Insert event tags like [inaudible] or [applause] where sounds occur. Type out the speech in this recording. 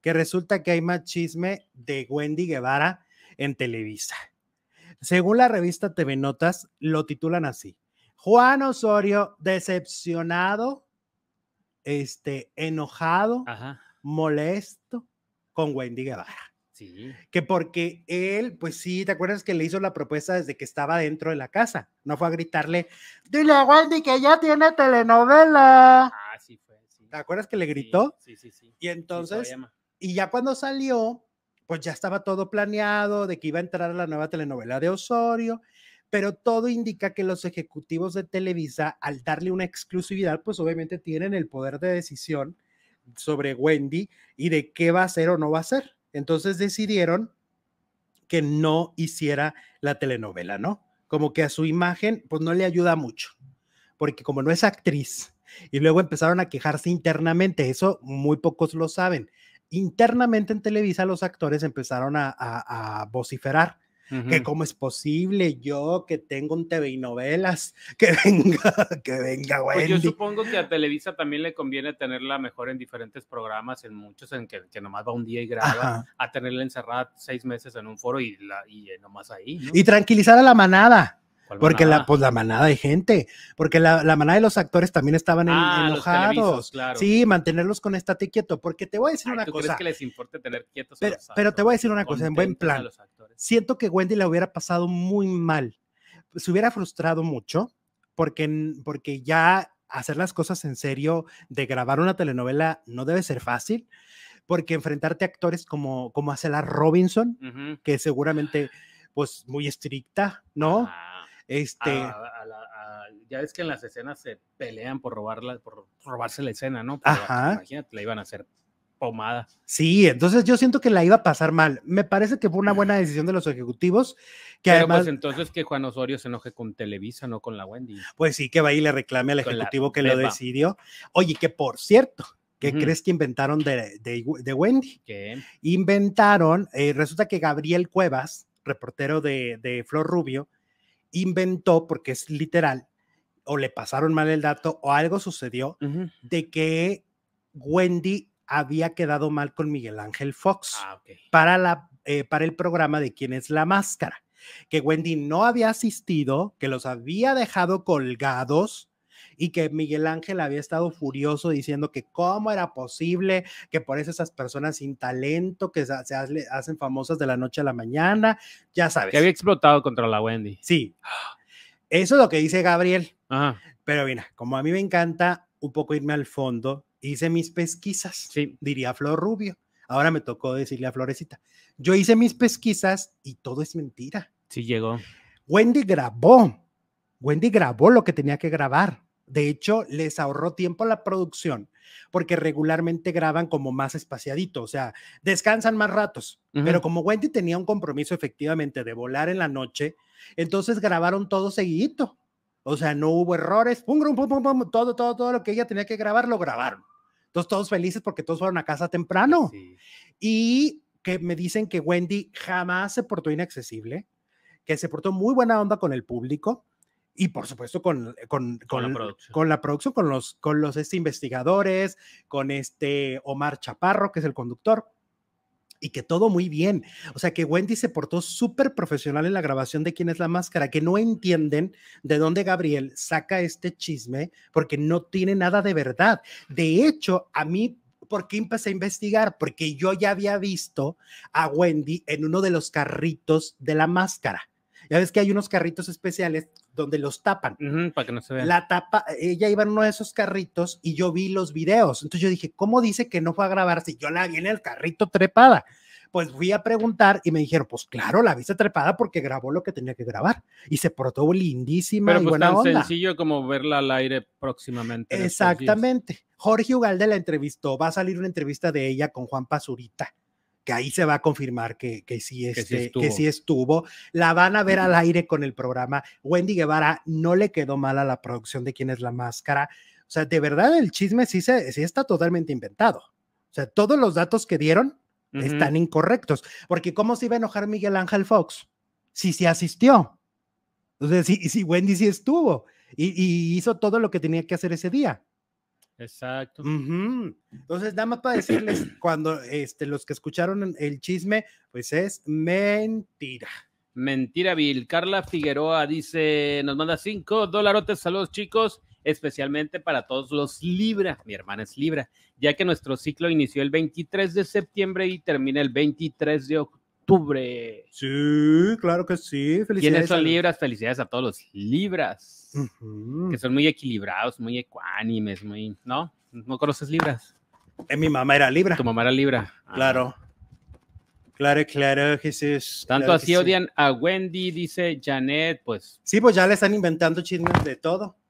que resulta que hay más chisme de Wendy Guevara en Televisa. Según la revista TV Notas, lo titulan así. Juan Osorio, decepcionado, este, enojado, molesto con Wendy Guevara. Sí. Que porque él, pues sí, ¿te acuerdas que le hizo la propuesta desde que estaba dentro de la casa? No fue a gritarle, dile a Wendy que ya tiene telenovela. Ah, sí fue. Sí. ¿Te acuerdas que le gritó? Sí, sí, sí. Y entonces, y ya cuando salió, pues ya estaba todo planeado de que iba a entrar a la nueva telenovela de Osorio, pero todo indica que los ejecutivos de Televisa, al darle una exclusividad, pues obviamente tienen el poder de decisión sobre Wendy y de qué va a ser o no va a ser. Entonces decidieron que no hiciera la telenovela, ¿no? Como que a su imagen, pues no le ayuda mucho, porque como no es actriz, y luego empezaron a quejarse internamente, eso muy pocos lo saben internamente en Televisa los actores empezaron a, vociferar. Que cómo es posible yo que tengo un TV y novelas, [laughs] que venga, que venga güey. Pues, yo supongo que a Televisa también le conviene tenerla mejor en diferentes programas, en muchos en que, nomás va un día y graba, a tenerla encerrada seis meses en un foro y, la, y nomás ahí. Y tranquilizar a la manada. Porque la, pues, la manada de gente, porque la, manada de los actores también estaban en, ah, enojados. Claro. Sí, mantenerlos con estate quieto, porque te voy a decir una ¿tú cosa. ¿Crees que les importe tener quietos pero, a los actores, pero te voy a decir una cosa, en buen plan. Siento que Wendy la hubiera pasado muy mal. Se hubiera frustrado mucho, porque, porque ya hacer las cosas en serio de grabar una telenovela no debe ser fácil, porque enfrentarte a actores como, como hace la Robinson, que seguramente pues muy estricta, ¿no? Ah este, ya ves que en las escenas se pelean por robarla, por robarse la escena, ¿no? Ajá. Imagínate, la iban a hacer pomada. Sí, entonces yo siento que la iba a pasar mal. Me parece que fue una buena decisión de los ejecutivos. Que pues, además, entonces que Juan Osorio se enoje con Televisa, no con la Wendy. Pues sí, que va y le reclame al ejecutivo que lo decidió. Oye, que por cierto, ¿Qué crees que inventaron de, Wendy? ¿Qué? Inventaron, eh, resulta que Gabriel Cuevas, reportero de, de Flor Rubio, inventó, porque es literal, o le pasaron mal el dato, o algo sucedió, de que Wendy había quedado mal con Miguel Ángel Fox ah, para, la, eh, para el programa de quién es la máscara, que Wendy no había asistido, que los había dejado colgados y que Miguel Ángel había estado furioso diciendo que cómo era posible que por eso esas personas sin talento que se hacen famosas de la noche a la mañana, ya sabes. Que había explotado contra la Wendy. Sí. Eso es lo que dice Gabriel. Ajá. Pero mira, como a mí me encanta un poco irme al fondo, hice mis pesquisas, sí. diría Flor Rubio. Ahora me tocó decirle a Florecita, yo hice mis pesquisas y todo es mentira. Sí llegó. Wendy grabó, Wendy grabó lo que tenía que grabar. De hecho, les ahorró tiempo la producción porque regularmente graban como más espaciadito, o sea, descansan más ratos. Pero como Wendy tenía un compromiso efectivamente de volar en la noche, entonces grabaron todo seguidito. O sea, no hubo errores, pum, pum, todo, todo, todo lo que ella tenía que grabar lo grabaron. Entonces todos felices porque todos fueron a casa temprano. Y que me dicen que Wendy jamás se portó inaccesible, que se portó muy buena onda con el público, y por supuesto con, con, la, producción. con los, con los este, investigadores, con este Omar Chaparro, que es el conductor. Y que todo muy bien. O sea, que Wendy se portó súper profesional en la grabación de quién es la máscara, que no entienden de dónde Gabriel saca este chisme, porque no tiene nada de verdad. De hecho, a mí ¿Por qué empecé a investigar? Porque yo ya había visto a Wendy en uno de los carritos de la máscara. Ya ves que hay unos carritos especiales donde los tapan. para que no se vean. La tapa, ella iba en uno de esos carritos y yo vi los videos. Entonces yo dije, ¿cómo dice que no fue a grabar si yo la vi en el carrito trepada? Pues fui a preguntar y me dijeron, pues claro, la viste trepada porque grabó lo que tenía que grabar y se portó lindísima Pero y pues tan sencillo como verla al aire próximamente. Exactamente. Jorge Ugalde la entrevistó, va a salir una entrevista de ella con Juan Pazurita que ahí se va a confirmar que, que, sí, que, sí este, estuvo. La van a ver al aire con el programa. Wendy Guevara no le quedó mal a la producción de quién es la máscara. O sea, de verdad el chisme sí, se, sí está totalmente inventado. O sea, todos los datos que dieron están incorrectos. Porque ¿cómo se iba a enojar Miguel Ángel Fox? Si se asistió. O sea, si, Wendy sí estuvo y hizo todo lo que tenía que hacer ese día. Exacto. Entonces, nada más para decirles, [clears throat] cuando este, los que escucharon el chisme, pues es mentira. Mentira, Bill. Carla Figueroa dice, nos manda cinco dolarotes. Saludos, chicos, especialmente para todos los Libra. Mi hermana es Libra, ya que nuestro ciclo inició el 23 de septiembre y termina el 23 de octubre octubre. Sí, claro que sí. Felicidades. ¿Quiénes son Libras? Felicidades a todos los Libras, que son muy equilibrados, muy ecuánimes, muy... ¿No? ¿No conoces Libras? Eh, mi mamá era Libra. Tu mamá era Libra. Ah. Claro. Claro, claro, Jesús. Tanto así odian a Wendy, dice Janet, pues. Sí, pues ya le están inventando chismes de todo.